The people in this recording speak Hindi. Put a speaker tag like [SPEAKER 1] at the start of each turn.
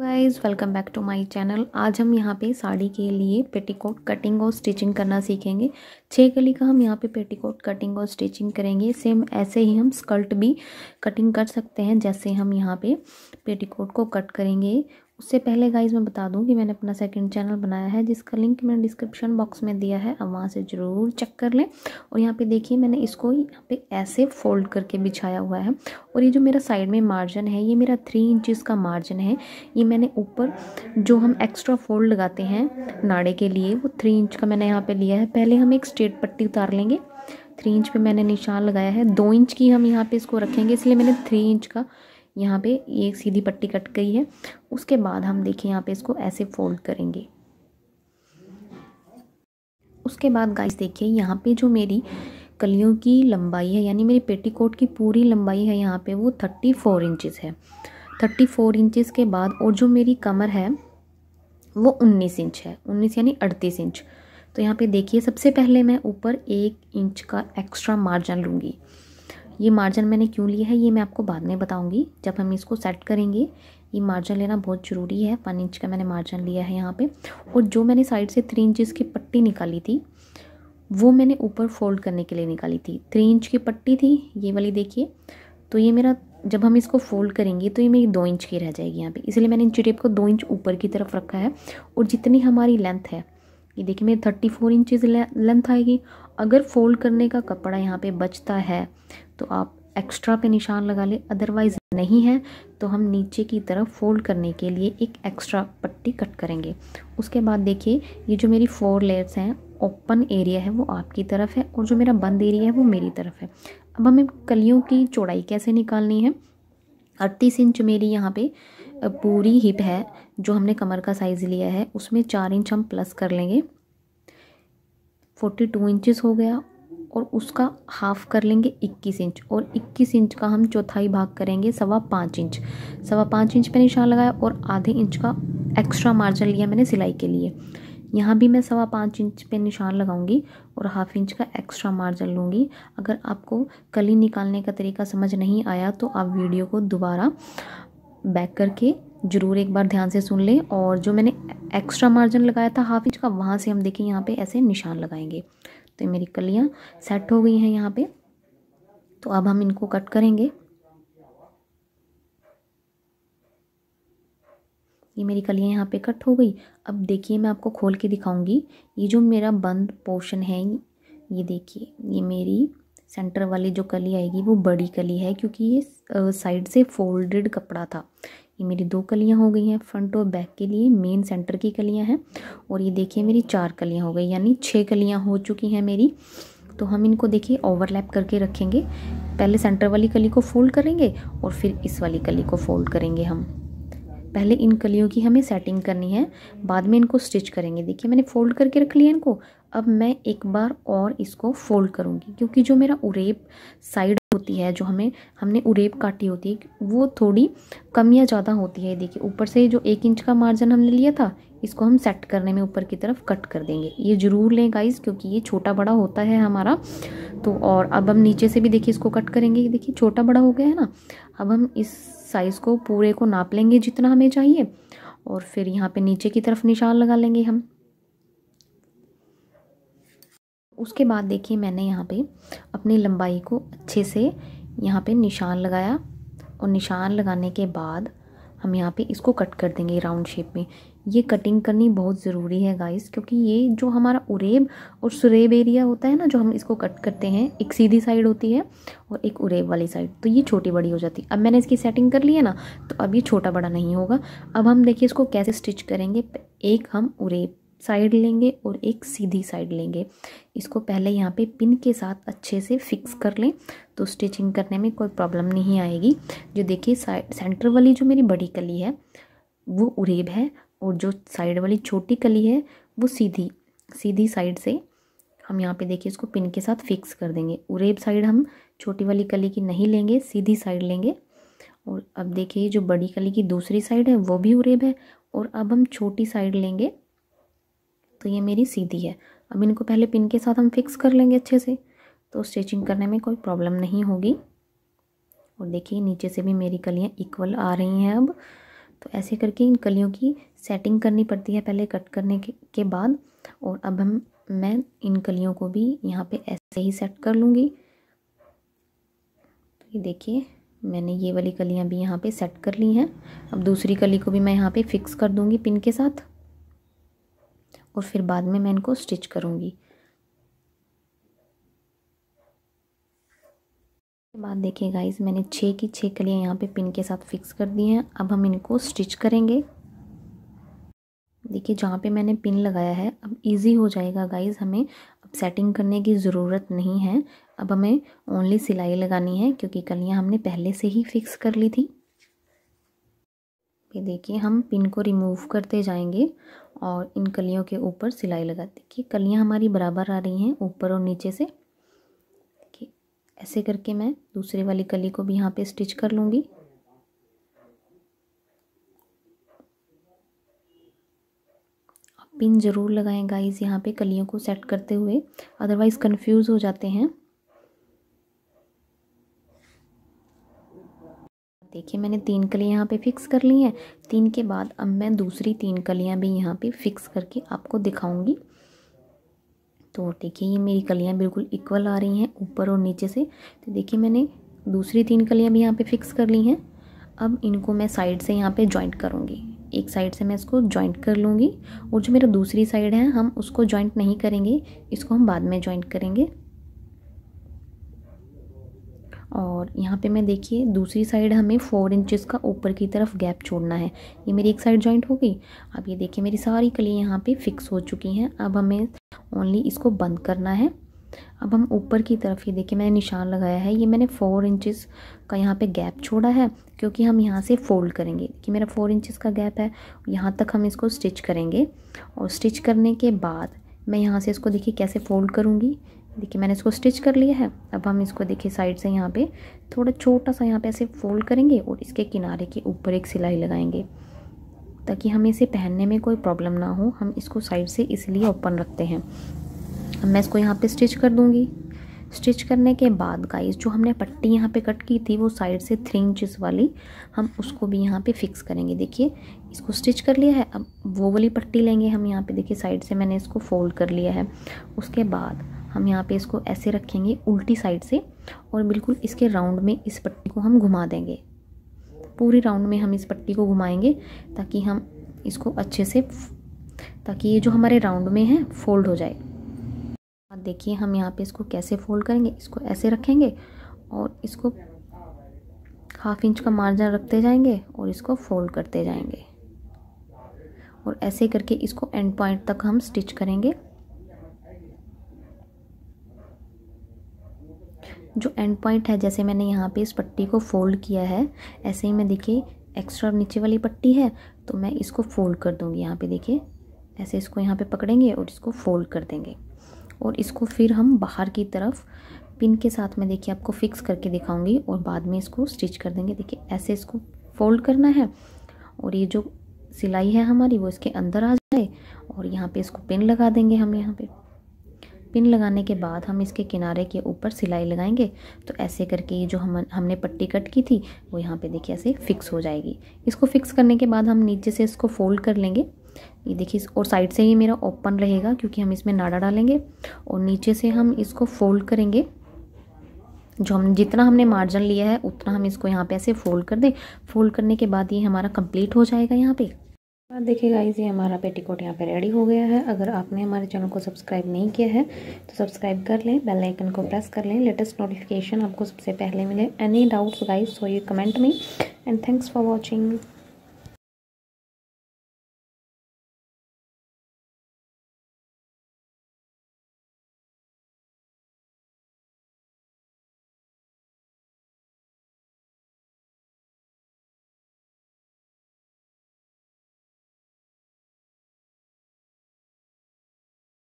[SPEAKER 1] guys welcome back to my channel आज हम यहाँ पे साड़ी के लिए पेटीकोट कटिंग और स्टिचिंग करना सीखेंगे छः गली का हम यहाँ पे पेटीकोट कटिंग और स्टिचिंग करेंगे सेम ऐसे ही हम स्कर्ट भी कटिंग कर सकते हैं जैसे हम यहाँ पे पेटीकोट को कट करेंगे उससे पहले गाइज मैं बता दूं कि मैंने अपना सेकंड चैनल बनाया है जिसका लिंक मैंने डिस्क्रिप्शन बॉक्स में दिया है अब वहाँ से ज़रूर चेक कर लें और यहाँ पे देखिए मैंने इसको यहाँ पे ऐसे फोल्ड करके बिछाया हुआ है और ये जो मेरा साइड में मार्जिन है ये मेरा थ्री इंचज़ का मार्जिन है ये मैंने ऊपर जो हम एक्स्ट्रा फोल्ड लगाते हैं नाड़े के लिए वो थ्री इंच का मैंने यहाँ पर लिया है पहले हम एक स्ट्रेट पट्टी उतार लेंगे थ्री इंच पर मैंने निशान लगाया है दो इंच की हम यहाँ पर इसको रखेंगे इसलिए मैंने थ्री इंच का यहाँ पे ये सीधी पट्टी कट गई है उसके बाद हम देखिए यहाँ पे इसको ऐसे फोल्ड करेंगे उसके बाद गाइस देखिए यहाँ पे जो मेरी कलियों की लंबाई है यानी मेरी पेटीकोट की पूरी लंबाई है यहाँ पे वो थर्टी फोर इंचज़ है थर्टी फोर इंचज़ के बाद और जो मेरी कमर है वो उन्नीस इंच है उन्नीस यानी अड़तीस इंच तो यहाँ पे देखिए सबसे पहले मैं ऊपर एक इंच का एक्स्ट्रा मार्जिन लूँगी ये मार्जिन मैंने क्यों लिया है ये मैं आपको बाद में बताऊंगी जब हम इसको सेट करेंगे ये मार्जिन लेना बहुत ज़रूरी है वन इंच का मैंने मार्जिन लिया है यहाँ पे और जो मैंने साइड से थ्री इंचज़ की पट्टी निकाली थी वो मैंने ऊपर फोल्ड करने के लिए निकाली थी थ्री इंच की पट्टी थी ये वाली देखिए तो ये मेरा जब हम इसको फोल्ड करेंगे तो ये मेरी दो इंच की रह जाएगी यहाँ पर इसलिए मैंने इंची टेप को दो इंच ऊपर की तरफ रखा है और जितनी हमारी लेंथ है ये देखिए मेरी थर्टी फोर इंचज़ लेंथ आएगी अगर फोल्ड करने का कपड़ा यहाँ पे बचता है तो आप एक्स्ट्रा पे निशान लगा लें अदरवाइज़ नहीं है तो हम नीचे की तरफ फोल्ड करने के लिए एक एक्स्ट्रा पट्टी कट करेंगे उसके बाद देखिए ये जो मेरी फोर लेयर्स हैं ओपन एरिया है वो आपकी तरफ है और जो मेरा बंद एरिया है वो मेरी तरफ है अब हमें कलियों की चौड़ाई कैसे निकालनी है अड़तीस इंच मेरी यहाँ पे पूरी हिप है जो हमने कमर का साइज़ लिया है उसमें चार इंच हम प्लस कर लेंगे फोर्टी टू इंचज़ हो गया और उसका हाफ़ कर लेंगे इक्कीस इंच और इक्कीस इंच का हम चौथाई भाग करेंगे सवा पाँच इंच सवा पाँच इंच पे निशान लगाया और आधे इंच का एक्स्ट्रा मार्जिन लिया मैंने सिलाई के लिए यहाँ भी मैं सवा पाँच इंच पे निशान लगाऊंगी और हाफ इंच का एक्स्ट्रा मार्जिन लूँगी अगर आपको कली निकालने का तरीका समझ नहीं आया तो आप वीडियो को दोबारा बैक करके ज़रूर एक बार ध्यान से सुन लें और जो मैंने एक्स्ट्रा मार्जिन लगाया था हाफ इंच का वहाँ से हम देखें यहाँ पे ऐसे निशान लगाएंगे तो मेरी कलियाँ सेट हो गई हैं यहाँ पे तो अब हम इनको कट करेंगे ये मेरी कलियाँ यहाँ पे कट हो गई अब देखिए मैं आपको खोल के दिखाऊंगी ये जो मेरा बंद पोर्शन है ये देखिए ये मेरी सेंटर वाली जो कली आएगी वो बड़ी कली है क्योंकि ये साइड से फोल्डेड कपड़ा था ये मेरी दो कलियाँ हो गई हैं फ्रंट और बैक के लिए मेन सेंटर की कलियाँ हैं और ये देखिए मेरी चार कलियाँ हो गई यानी छः कलियाँ हो चुकी हैं मेरी तो हम इनको देखिए ओवरलैप करके रखेंगे पहले सेंटर वाली कली को फोल्ड करेंगे और फिर इस वाली कली को फोल्ड करेंगे हम पहले इन कलियों की हमें सेटिंग करनी है बाद में इनको स्टिच करेंगे देखिए मैंने फोल्ड करके रख लिया इनको अब मैं एक बार और इसको फोल्ड करूँगी क्योंकि जो मेरा उरेप साइड होती है जो हमें हमने उरेप काटी होती है वो थोड़ी कम या ज़्यादा होती है देखिए ऊपर से जो एक इंच का मार्जिन हमने लिया था इसको हम सेट करने में ऊपर की तरफ कट कर देंगे ये ज़रूर लें गाइस क्योंकि ये छोटा बड़ा होता है हमारा तो और अब हम नीचे से भी देखिए इसको कट करेंगे देखिए छोटा बड़ा हो गया है ना अब हम इस साइज़ को पूरे को नाप लेंगे जितना हमें चाहिए और फिर यहाँ पे नीचे की तरफ निशान लगा लेंगे हम उसके बाद देखिए मैंने यहाँ पे अपनी लंबाई को अच्छे से यहाँ पे निशान लगाया और निशान लगाने के बाद हम यहाँ पे इसको कट कर देंगे राउंड शेप में ये कटिंग करनी बहुत ज़रूरी है गाइस क्योंकि ये जो हमारा उरेब और सुरेब एरिया होता है ना जो हम इसको कट करते हैं एक सीधी साइड होती है और एक उरेब वाली साइड तो ये छोटी बड़ी हो जाती है अब मैंने इसकी सेटिंग कर ली है ना तो अब ये छोटा बड़ा नहीं होगा अब हम देखिए इसको कैसे स्टिच करेंगे एक हम उरेब साइड लेंगे और एक सीधी साइड लेंगे इसको पहले यहाँ पे पिन के साथ अच्छे से फिक्स कर लें तो स्टिचिंग करने में कोई प्रॉब्लम नहीं आएगी जो देखिए साइड सेंटर वाली जो मेरी बड़ी कली है वो उरेब है और जो साइड वाली छोटी कली है वो सीधी सीधी साइड से हम यहाँ पे देखिए इसको पिन के साथ फिक्स कर देंगे उरेब साइड हम छोटी वाली कली की नहीं लेंगे सीधी साइड लेंगे और अब देखिए जो बड़ी कली की दूसरी साइड है वो भी उरेब है और अब हम छोटी साइड लेंगे तो ये मेरी सीधी है अब इनको पहले पिन के साथ हम फिक्स कर लेंगे अच्छे से तो स्टिचिंग करने में कोई प्रॉब्लम नहीं होगी और देखिए नीचे से भी मेरी कलियाँ इक्वल आ रही हैं अब तो ऐसे करके इन कलियों की सेटिंग करनी पड़ती है पहले कट करने के, के बाद और अब हम मैं इन कलियों को भी यहाँ पे ऐसे ही सेट कर लूँगी तो ये देखिए मैंने ये वाली कलियाँ भी यहाँ पे सेट कर ली हैं अब दूसरी कली को भी मैं यहाँ पे फिक्स कर दूँगी पिन के साथ और फिर बाद में मैं इनको स्टिच करूँगी उसके बाद देखिए गाइस मैंने छः की छः कलियाँ यहाँ पे पिन के साथ फिक्स कर दी हैं अब हम इनको स्टिच करेंगे देखिए जहाँ पे मैंने पिन लगाया है अब इजी हो जाएगा गाइस हमें अब सेटिंग करने की ज़रूरत नहीं है अब हमें ओनली सिलाई लगानी है क्योंकि कलियाँ हमने पहले से ही फिक्स कर ली थी ये देखिए हम पिन को रिमूव करते जाएंगे और इन कलियों के ऊपर सिलाई लगा देखिए कलियाँ हमारी बराबर आ रही हैं ऊपर और नीचे से ऐसे करके मैं दूसरे वाली कली को भी यहाँ पे स्टिच कर लूँगी पिन ज़रूर लगाएं गाइस यहाँ पे कलियों को सेट करते हुए अदरवाइज़ कंफ्यूज हो जाते हैं देखिए मैंने तीन कलियाँ यहाँ पे फिक्स कर ली हैं तीन के बाद अब मैं दूसरी तीन कलियाँ भी यहाँ पे फिक्स करके आपको दिखाऊंगी तो देखिए ये मेरी कलियाँ बिल्कुल इक्वल आ रही हैं ऊपर और नीचे से तो देखिए मैंने दूसरी तीन कलियाँ भी यहाँ पे फिक्स कर ली हैं अब इनको मैं साइड से यहाँ पे जॉइंट करूँगी एक साइड से मैं इसको जॉइंट कर लूँगी और जो मेरा दूसरी साइड है हम उसको जॉइंट नहीं करेंगे इसको हम बाद में जॉइंट करेंगे और यहाँ पे मैं देखिए दूसरी साइड हमें फोर इंचेस का ऊपर की तरफ गैप छोड़ना है ये मेरी एक साइड जॉइंट हो गई अब ये देखिए मेरी सारी कली यहाँ पे फिक्स हो चुकी हैं अब हमें ओनली इसको बंद करना है अब हम ऊपर की तरफ ये देखिए मैंने निशान लगाया है ये मैंने फ़ोर इंचेस का यहाँ पे गैप छोड़ा है क्योंकि हम यहाँ से फ़ोल्ड करेंगे कि मेरा फ़ोर इंचेस का गैप है यहाँ तक हम इसको स्टिच करेंगे और स्टिच करने के बाद मैं यहाँ से इसको देखिए कैसे फ़ोल्ड करूँगी देखिए मैंने इसको स्टिच कर लिया है अब हम इसको देखिए साइड से यहाँ पे थोड़ा छोटा सा यहाँ पे ऐसे फोल्ड करेंगे और इसके किनारे के ऊपर एक सिलाई लगाएंगे ताकि हमें इसे पहनने में कोई प्रॉब्लम ना हो हम इसको साइड से इसलिए ओपन रखते हैं अब मैं इसको यहाँ पे स्टिच कर दूँगी स्टिच करने के बाद गाइस जो हमने पट्टी यहाँ पे कट की थी वो साइड से थ्री इंचज़ वाली हम उसको भी यहाँ पे फिक्स करेंगे देखिए इसको स्टिच कर लिया है अब वो वाली पट्टी लेंगे हम यहाँ पे देखिए साइड से मैंने इसको फोल्ड कर लिया है उसके बाद हम यहाँ पे इसको ऐसे रखेंगे उल्टी साइड से और बिल्कुल इसके राउंड में इस पट्टी को हम घुमा देंगे पूरी राउंड में हम इस पट्टी को घुमाएंगे ताकि हम इसको अच्छे से ताकि ये जो हमारे राउंड में है फोल्ड हो जाए देखिए हम यहाँ पे इसको कैसे फोल्ड करेंगे इसको ऐसे रखेंगे और इसको हाफ इंच का मार्जिन रखते जाएंगे और इसको फोल्ड करते जाएंगे और ऐसे करके इसको एंड पॉइंट तक हम स्टिच करेंगे जो एंड पॉइंट है जैसे मैंने यहाँ पे इस पट्टी को फोल्ड किया है ऐसे ही मैं देखिए एक्स्ट्रा नीचे वाली पट्टी है तो मैं इसको फोल्ड कर दूँगी यहाँ पे देखिए ऐसे इसको यहाँ पे पकड़ेंगे और इसको फोल्ड कर देंगे और इसको फिर हम बाहर की तरफ पिन के साथ में देखिए आपको फ़िक्स करके दिखाऊंगी और बाद में इसको स्टिच कर देंगे देखिए ऐसे इसको फोल्ड करना है और ये जो सिलाई है हमारी वो इसके अंदर आ जाए और यहाँ पर इसको पिन लगा देंगे हम यहाँ पर पिन लगाने के बाद हम इसके किनारे के ऊपर सिलाई लगाएंगे तो ऐसे करके ये जो हम हमने पट्टी कट की थी वो यहाँ पे देखिए ऐसे फिक्स हो जाएगी इसको फिक्स करने के बाद हम नीचे से इसको फोल्ड कर लेंगे ये देखिए और साइड से ही मेरा ओपन रहेगा क्योंकि हम इसमें नाड़ा डालेंगे और नीचे से हम इसको फोल्ड करेंगे जो हम जितना हमने मार्जिन लिया है उतना हम इसको यहाँ पे ऐसे फोल्ड कर दें फोल्ड करने के बाद ये हमारा कंप्लीट हो जाएगा यहाँ पे हाँ देखिए गाइज ये हमारा पेटीकोट यहाँ पे रेडी हो गया है अगर आपने हमारे चैनल को सब्सक्राइब नहीं किया है तो सब्सक्राइब कर लें बेल आइकन को प्रेस कर लें लेटेस्ट नोटिफिकेशन आपको सबसे पहले मिले any doubts guys so you comment me and thanks for watching